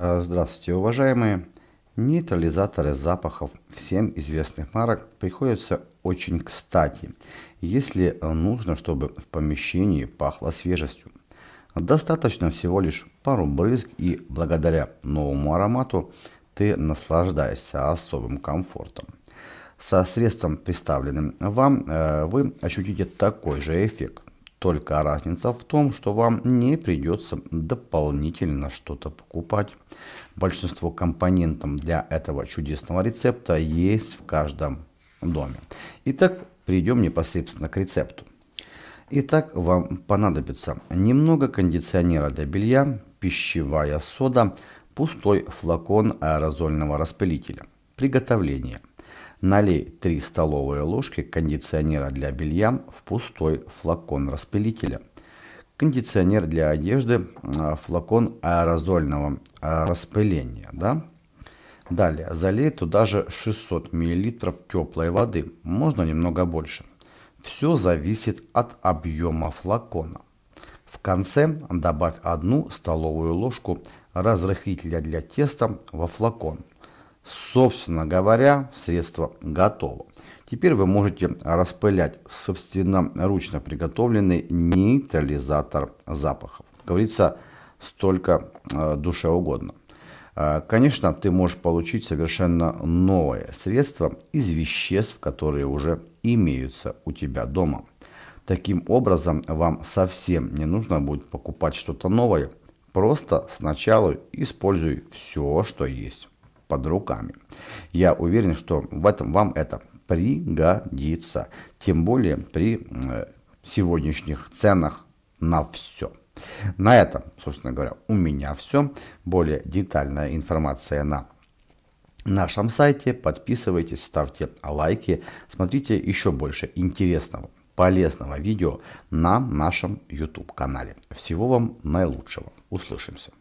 А, здравствуйте, уважаемые! Нейтрализаторы запахов всем известных марок приходятся очень кстати, если э, нужно, чтобы в помещении пахло свежестью. Достаточно всего лишь пару брызг и благодаря новому аромату ты наслаждаешься особым комфортом. Со средством, представленным вам, э, вы ощутите такой же эффект. Только разница в том, что вам не придется дополнительно что-то покупать. Большинство компонентов для этого чудесного рецепта есть в каждом доме. Итак, перейдем непосредственно к рецепту. Итак, вам понадобится немного кондиционера для белья, пищевая сода, пустой флакон аэрозольного распылителя. Приготовление – Налей 3 столовые ложки кондиционера для белья в пустой флакон распылителя. Кондиционер для одежды, а, флакон аэрозольного а, распыления. Да? Далее, залей туда же 600 мл теплой воды, можно немного больше. Все зависит от объема флакона. В конце добавь одну столовую ложку разрыхлителя для теста во флакон. Собственно говоря, средство готово. Теперь вы можете распылять собственноручно приготовленный нейтрализатор запахов. Как говорится, столько э, душе угодно. Э, конечно, ты можешь получить совершенно новое средство из веществ, которые уже имеются у тебя дома. Таким образом, вам совсем не нужно будет покупать что-то новое. Просто сначала используй все, что есть под руками. Я уверен, что в этом вам это пригодится, тем более при э, сегодняшних ценах на все. На этом, собственно говоря, у меня все. Более детальная информация на нашем сайте. Подписывайтесь, ставьте лайки, смотрите еще больше интересного, полезного видео на нашем YouTube канале. Всего вам наилучшего. Услышимся.